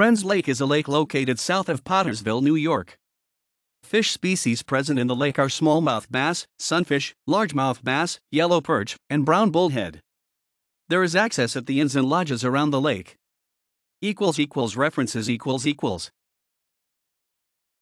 Friends Lake is a lake located south of Pottersville, New York. Fish species present in the lake are smallmouth bass, sunfish, largemouth bass, yellow perch, and brown bullhead. There is access at the inns and lodges around the lake. Equals equals references equals equals